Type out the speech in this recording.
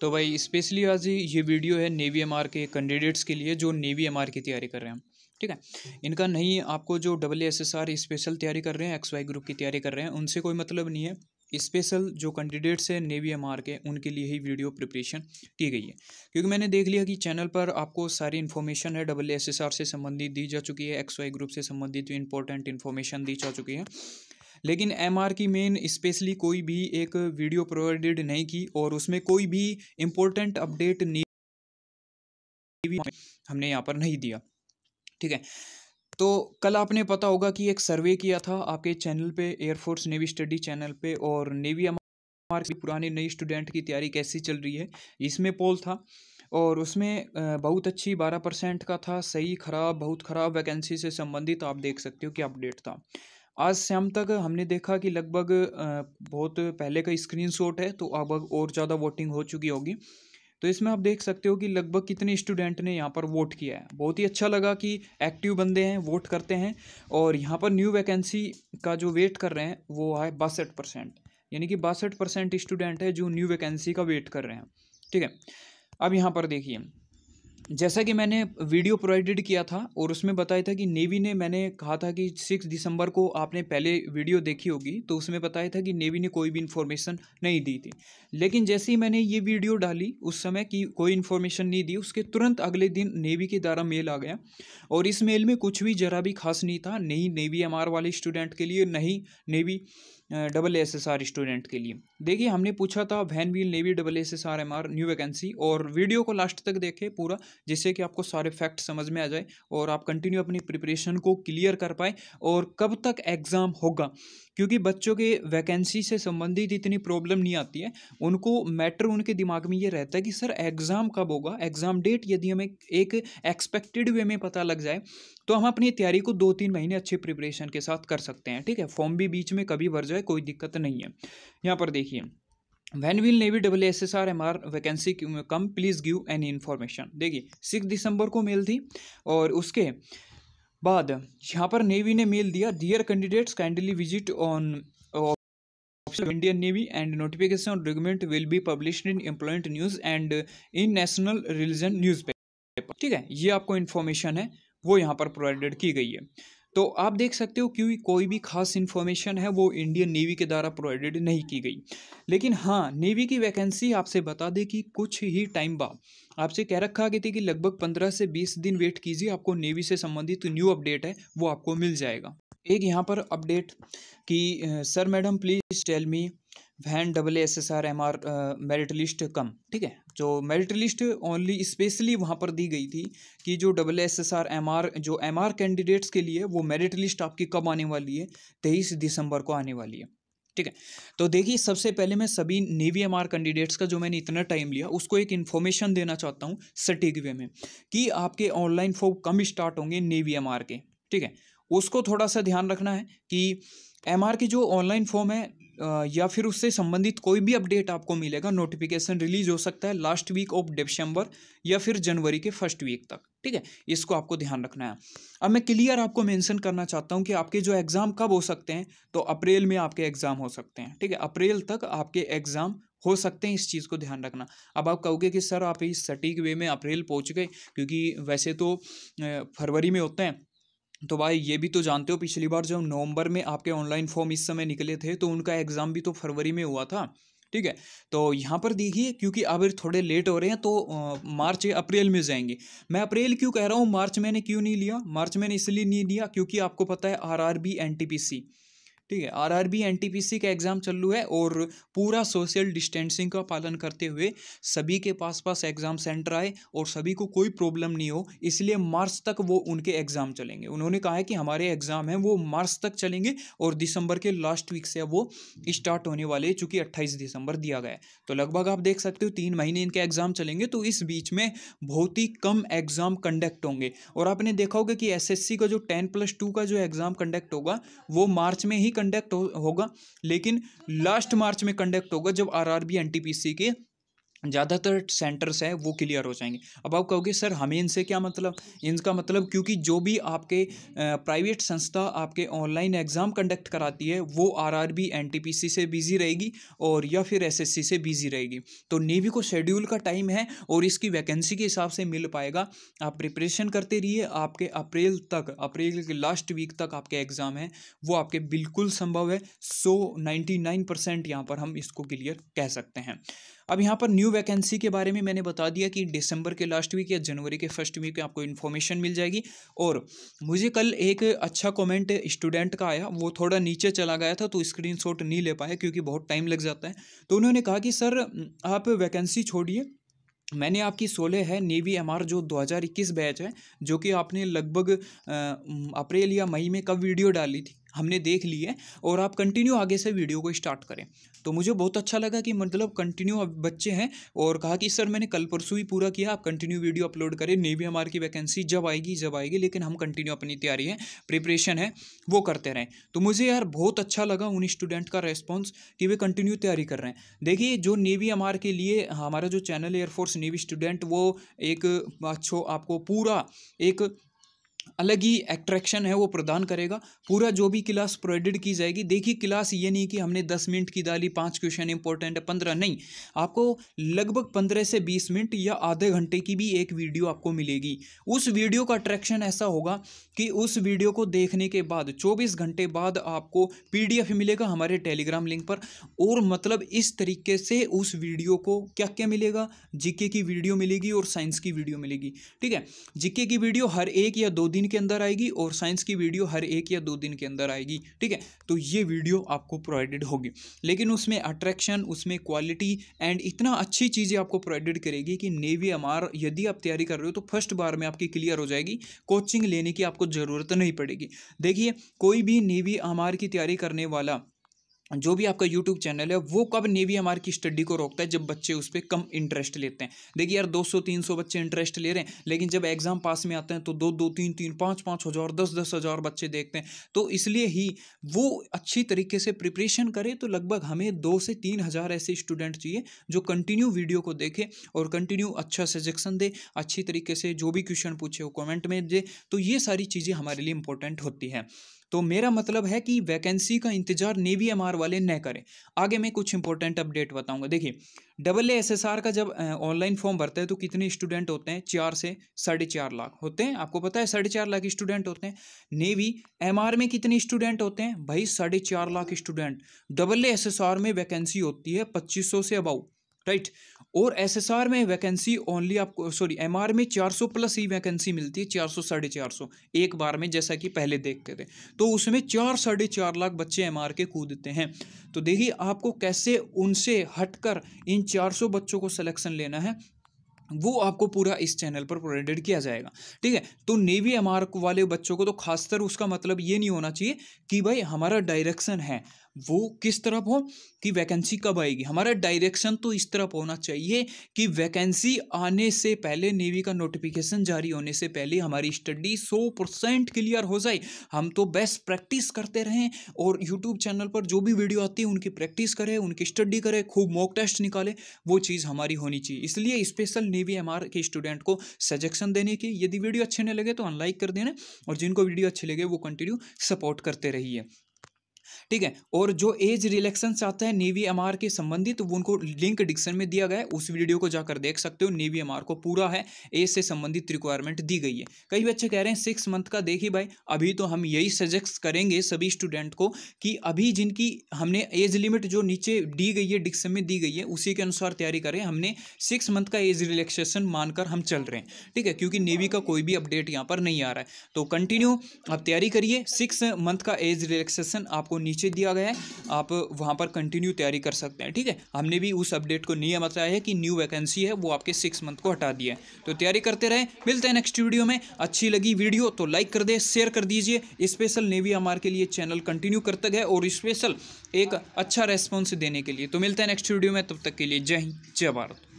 तो भाई स्पेशली आज ये वीडियो है नेवी एम के कैंडिडेट्स के लिए जो नेवी एम की तैयारी कर रहे हैं ठीक है इनका नहीं आपको जो double S S R special तैयारी कर रहे हैं एक्स वाई ग्रुप की तैयारी कर रहे हैं उनसे कोई मतलब नहीं है स्पेशल जो कैंडिडेट्स हैं नेवी एम के उनके लिए ही वीडियो प्रिपरेशन की गई है क्योंकि मैंने देख लिया कि चैनल पर आपको सारी इन्फॉर्मेशन है डबल एस एस आर से संबंधित दी जा चुकी है एक्स वाई ग्रुप से संबंधित इंपॉर्टेंट इन्फॉर्मेशन दी जा चुकी है लेकिन एम आर की मेन स्पेशली कोई भी एक वीडियो प्रोवाइडेड नहीं की और उसमें कोई भी इम्पोर्टेंट अपडेट हमने यहाँ पर नहीं दिया ठीक है तो कल आपने पता होगा कि एक सर्वे किया था आपके चैनल पे एयरफोर्स नेवी स्टडी चैनल पे और नेवी की पुराने नई स्टूडेंट की तैयारी कैसी चल रही है इसमें पोल था और उसमें बहुत अच्छी बारह परसेंट का था सही खराब बहुत खराब वैकेंसी से संबंधित आप देख सकते हो कि अपडेट था आज शाम तक हमने देखा कि लगभग बहुत पहले का स्क्रीन है तो अब और ज़्यादा वोटिंग हो चुकी होगी तो इसमें आप देख सकते हो कि लगभग कितने स्टूडेंट ने यहाँ पर वोट किया है बहुत ही अच्छा लगा कि एक्टिव बंदे हैं वोट करते हैं और यहाँ पर न्यू वैकेंसी का जो वेट कर रहे हैं वो है बासठ परसेंट यानी कि बासठ परसेंट स्टूडेंट है जो न्यू वैकेंसी का वेट कर रहे हैं ठीक है अब यहाँ पर देखिए जैसा कि मैंने वीडियो प्रोवाइडेड किया था और उसमें बताया था कि नेवी ने मैंने कहा था कि सिक्स दिसंबर को आपने पहले वीडियो देखी होगी तो उसमें बताया था कि नेवी ने कोई भी इन्फॉर्मेशन नहीं दी थी लेकिन जैसे ही मैंने ये वीडियो डाली उस समय की कोई इन्फॉर्मेशन नहीं दी उसके तुरंत अगले दिन नेवी के द्वारा मेल आ गया और इस मेल में कुछ भी ज़रा भी खास नहीं था नहीं नेवी एम वाले स्टूडेंट के लिए नहीं navy double S S R student के लिए देखिए हमने पूछा था when will navy double S S R M R new vacancy और वीडियो को लास्ट तक देखें पूरा जिससे कि आपको सारे फैक्ट समझ में आ जाए और आप कंटिन्यू अपनी प्रिपरेशन को क्लियर कर पाए और कब तक एग्ज़ाम होगा क्योंकि बच्चों के वैकेंसी से संबंधित इतनी प्रॉब्लम नहीं आती है उनको मैटर उनके दिमाग में ये रहता है कि सर एग्ज़ाम कब होगा एग्ज़ाम डेट यदि हमें एक एक्सपेक्टेड वे में पता लग जाए तो हम अपनी तैयारी को दो तीन महीने अच्छे प्रिपरेशन के साथ कर सकते हैं ठीक है फॉर्म भी बीच में कभी भर जाए कोई दिक्कत नहीं है यहाँ पर देखिए when will navy W S S R M R vacancy come please give any information देखिए सिक्स दिसंबर को मेल थी और उसके बाद यहाँ पर नेवी ने मेल दिया dear candidates kindly visit on Indian navy and notification और document will be publish in employment news and in national religion news ठीक है ये आपको इन्फॉर्मेशन है वो यहाँ पर प्रोवाइडेड की गई है तो आप देख सकते हो क्योंकि कोई भी खास इन्फॉर्मेशन है वो इंडियन नेवी के द्वारा प्रोवाइडेड नहीं की गई लेकिन हाँ नेवी की वैकेंसी आपसे बता दें कि कुछ ही टाइम बाद आपसे कह रखा गया था कि लगभग पंद्रह से बीस दिन वेट कीजिए आपको नेवी से संबंधित न्यू अपडेट है वो आपको मिल जाएगा एक यहाँ पर अपडेट कि sir madam please tell me when double S S R M R merit list come ठीक है जो मेरिट लिस्ट ओनली स्पेशली वहाँ पर दी गई थी कि जो double S S R M R जो एम आर कैंडिडेट्स के लिए वो मेरिट लिस्ट आपकी कब आने वाली है तेईस दिसंबर को आने वाली है ठीक है तो देखिए सबसे पहले मैं सभी नेवी एम आर कैंडिडेट्स का जो मैंने इतना टाइम लिया उसको एक इन्फॉर्मेशन देना चाहता हूँ सटीक वे में कि आपके ऑनलाइन फॉर्म कम स्टार्ट होंगे नेवी एम आर के ठीक है उसको थोड़ा सा ध्यान रखना है कि एम आर की जो ऑनलाइन फॉर्म है या फिर उससे संबंधित कोई भी अपडेट आपको मिलेगा नोटिफिकेशन रिलीज हो सकता है लास्ट वीक ऑफ डिसम्बर या फिर जनवरी के फर्स्ट वीक तक ठीक है इसको आपको ध्यान रखना है अब मैं क्लियर आपको मेंशन करना चाहता हूँ कि आपके जो एग्ज़ाम कब हो सकते हैं तो अप्रैल में आपके एग्ज़ाम हो सकते हैं ठीक है अप्रैल तक आपके एग्ज़ाम हो सकते हैं इस चीज़ को ध्यान रखना अब आप कहोगे कि सर आप इस सटीक वे में अप्रैल पहुँच गए क्योंकि वैसे तो फरवरी में होते हैं तो भाई ये भी तो जानते हो पिछली बार जब नवंबर में आपके ऑनलाइन फॉर्म इस समय निकले थे तो उनका एग्ज़ाम भी तो फरवरी में हुआ था ठीक है तो यहाँ पर देखिए क्योंकि अब थोड़े लेट हो रहे हैं तो आ, मार्च या अप्रैल में जाएंगे मैं अप्रैल क्यों कह रहा हूँ मार्च मैंने क्यों नहीं लिया मार्च मैंने इसलिए नहीं लिया क्योंकि आपको पता है R R B N T P C ठीक है आरआरबी एनटीपीसी का एग्ज़ाम चालू है और पूरा सोशल डिस्टेंसिंग का पालन करते हुए सभी के पास पास एग्ज़ाम सेंटर आए और सभी को कोई प्रॉब्लम नहीं हो इसलिए मार्च तक वो उनके एग्ज़ाम चलेंगे उन्होंने कहा है कि हमारे एग्ज़ाम हैं वो मार्च तक चलेंगे और दिसंबर के लास्ट वीक से वो स्टार्ट होने वाले चूँकि अट्ठाईस दिसंबर दिया गया है तो लगभग आप देख सकते हो तीन महीने इनके एग्ज़ाम चलेंगे तो इस बीच में बहुत ही कम एग्ज़ाम कंडक्ट होंगे और आपने देखा होगा कि सी का जो टेन प्लस टू का जो एग्ज़ाम कंडक्ट होगा वो मार्च में ही कंडक्ट होगा लेकिन लास्ट मार्च में कंडक्ट होगा जब आरआरबी एनटीपीसी के ज़्यादातर सेंटर्स हैं वो क्लियर हो जाएंगे अब आप कहोगे सर हमें इनसे क्या मतलब इनका मतलब क्योंकि जो भी आपके प्राइवेट संस्था आपके ऑनलाइन एग्ज़ाम कंडक्ट कराती है वो आरआरबी एनटीपीसी से बिज़ी रहेगी और या फिर एसएससी से बिज़ी रहेगी तो नेवी को शेड्यूल का टाइम है और इसकी वैकेंसी के हिसाब से मिल पाएगा आप प्रिपरेशन करते रहिए आपके अप्रैल तक अप्रैल के लास्ट वीक तक आपके एग्ज़ाम हैं वो आपके बिल्कुल संभव है सो नाइन्टी नाइन परसेंट यहाँ पर हम इसको क्लियर कह सकते हैं अब यहाँ पर न्यू वैकेंसी के बारे में मैंने बता दिया कि दिसंबर के लास्ट वीक या जनवरी के फर्स्ट वीक में आपको इन्फॉर्मेशन मिल जाएगी और मुझे कल एक अच्छा कमेंट स्टूडेंट का आया वो थोड़ा नीचे चला गया था तो स्क्रीन नहीं ले पाया क्योंकि बहुत टाइम लग जाता है तो उन्होंने कहा कि सर आप वैकेंसी छोड़िए मैंने आपकी सोलह है नेवी एमआर जो 2021 बैच है जो कि आपने लगभग अप्रैल या मई में कब वीडियो डाली थी हमने देख लिए और आप कंटिन्यू आगे से वीडियो को स्टार्ट करें तो मुझे बहुत अच्छा लगा कि मतलब कंटिन्यू बच्चे हैं और कहा कि सर मैंने कल परसों ही पूरा किया आप कंटिन्यू वीडियो अपलोड करें नेवी हमारे की वैकेंसी जब आएगी जब आएगी लेकिन हम कंटिन्यू अपनी तैयारी है प्रिपरेशन है वो करते रहें तो मुझे यार बहुत अच्छा लगा उन स्टूडेंट का रेस्पॉन्स कि वे कंटिन्यू तैयारी कर रहे हैं देखिए जो नेवी एम के लिए हमारा जो चैनल एयरफोर्स नेवी स्टूडेंट वो एक अच्छो आपको पूरा एक अलग ही एट्रैक्शन है वो प्रदान करेगा पूरा जो भी क्लास प्रोवाइडेड की जाएगी देखिए क्लास ये नहीं कि हमने दस मिनट की डाली पाँच क्वेश्चन इंपॉर्टेंट है पंद्रह नहीं आपको लगभग पंद्रह से बीस मिनट या आधे घंटे की भी एक वीडियो आपको मिलेगी उस वीडियो का अट्रैक्शन ऐसा होगा कि उस वीडियो को देखने के बाद चौबीस घंटे बाद आपको पी मिलेगा हमारे टेलीग्राम लिंक पर और मतलब इस तरीके से उस वीडियो को क्या क्या मिलेगा जीके की वीडियो मिलेगी और साइंस की वीडियो मिलेगी ठीक है जीके की वीडियो हर एक या दो दिन के अंदर आएगी और साइंस की वीडियो हर एक या दो दिन के अंदर आएगी ठीक है तो ये वीडियो आपको प्रोवाइडेड होगी लेकिन उसमें अट्रैक्शन उसमें क्वालिटी एंड इतना अच्छी चीज़ें आपको प्रोवाइडेड करेगी कि नेवी एम यदि आप तैयारी कर रहे हो तो फर्स्ट बार में आपकी क्लियर हो जाएगी कोचिंग लेने की आपको ज़रूरत नहीं पड़ेगी देखिए कोई भी नेवी एम की तैयारी करने वाला जो भी आपका यूट्यूब चैनल है वो कब नेवी एम की स्टडी को रोकता है जब बच्चे उस पर कम इंटरेस्ट लेते हैं देखिए यार 200-300 बच्चे इंटरेस्ट ले रहे हैं लेकिन जब एग्ज़ाम पास में आते हैं तो दो दो तीन तीन पाँच पाँच हज़ार दस दस हज़ार बच्चे देखते हैं तो इसलिए ही वो अच्छी तरीके से प्रिपरेशन करें तो लगभग हमें दो से तीन हज़ार ऐसे स्टूडेंट चाहिए जो कंटिन्यू वीडियो को देखें और कंटिन्यू अच्छा सजेक्शन दे अच्छी तरीके से जो भी क्वेश्चन पूछे वो कॉमेंट में दे तो ये सारी चीज़ें हमारे लिए इंपॉर्टेंट होती हैं तो मेरा मतलब है कि वैकेंसी का इंतजार नेवी एम वाले न करें आगे मैं कुछ इंपॉर्टेंट अपडेट बताऊँगा देखिए double A S S R का जब ऑनलाइन फॉर्म भरते हैं तो कितने स्टूडेंट होते हैं चार से साढ़े चार लाख होते हैं आपको पता है साढ़े चार लाख स्टूडेंट होते हैं नेवी एम आर में कितने स्टूडेंट होते हैं भाई साढ़े चार lakh student double A S S R में वैकेंसी होती है पच्चीस सौ से अबाउ राइट और एसएसआर में वैकेंसी ओनली आपको सॉरी एमआर में 400 प्लस ही वैकेंसी मिलती है 400 सौ साढ़े चार एक बार में जैसा कि पहले देखते थे तो उसमें चार साढ़े चार लाख बच्चे एमआर के कूदते हैं तो देखिए आपको कैसे उनसे हटकर इन 400 बच्चों को सिलेक्शन लेना है वो आपको पूरा इस चैनल पर प्रोवाइडेड किया जाएगा ठीक है तो नेवी एमआर वाले बच्चों को तो खासतर उसका मतलब ये नहीं होना चाहिए कि भाई हमारा डायरेक्शन है वो किस तरफ हो कि वैकेंसी कब आएगी हमारा डायरेक्शन तो इस तरफ होना चाहिए कि वैकेंसी आने से पहले नेवी का नोटिफिकेशन जारी होने से पहले हमारी स्टडी सौ परसेंट क्लियर हो जाए हम तो बेस्ट प्रैक्टिस करते रहें और यूट्यूब चैनल पर जो भी वीडियो आती है उनकी प्रैक्टिस करें उनकी स्टडी करें खूब मॉक टेस्ट निकालें वो चीज़ हमारी होनी चाहिए इसलिए स्पेशल नेवी एम के स्टूडेंट को सजेशन देने की यदि वीडियो अच्छे नहीं लगे तो अनलाइक कर देना और जिनको वीडियो अच्छे लगे वो कंटिन्यू सपोर्ट करते रहिए ठीक है और जो एज रिलेक्शन आता है नेवी एम के संबंधित तो वो उनको लिंक डिक्शन में दिया गया है उस वीडियो को जाकर देख सकते हो नेवी एम को पूरा है एज से संबंधित रिक्वायरमेंट दी गई है कई बच्चे कह रहे हैं सिक्स मंथ का देखिए भाई अभी तो हम यही सजेस्ट करेंगे सभी स्टूडेंट को कि अभी जिनकी हमने एज लिमिट जो नीचे दी गई है डिक्शन में दी गई है उसी के अनुसार तैयारी करें हमने सिक्स मंथ का एज रिलेक्सेशन मानकर हम चल रहे हैं ठीक है क्योंकि नेवी का कोई भी अपडेट यहाँ पर नहीं आ रहा है तो कंटिन्यू आप तैयारी करिए सिक्स मंथ का एज रिलेक्सेशन आपको नीचे दिया गया है आप वहाँ पर कंटिन्यू तैयारी कर सकते हैं ठीक है हमने भी उस अपडेट को नियम बताया है कि न्यू वैकेंसी है वो आपके सिक्स मंथ को हटा दिया है तो तैयारी करते रहें मिलते हैं नेक्स्ट वीडियो में अच्छी लगी वीडियो तो लाइक कर दे शेयर कर दीजिए स्पेशल नेवी हमार के लिए चैनल कंटिन्यू तक है और स्पेशल एक अच्छा रेस्पॉन्स देने के लिए तो मिलते हैं नेक्स्ट वीडियो में तब तक के लिए जय हिंद जय भारत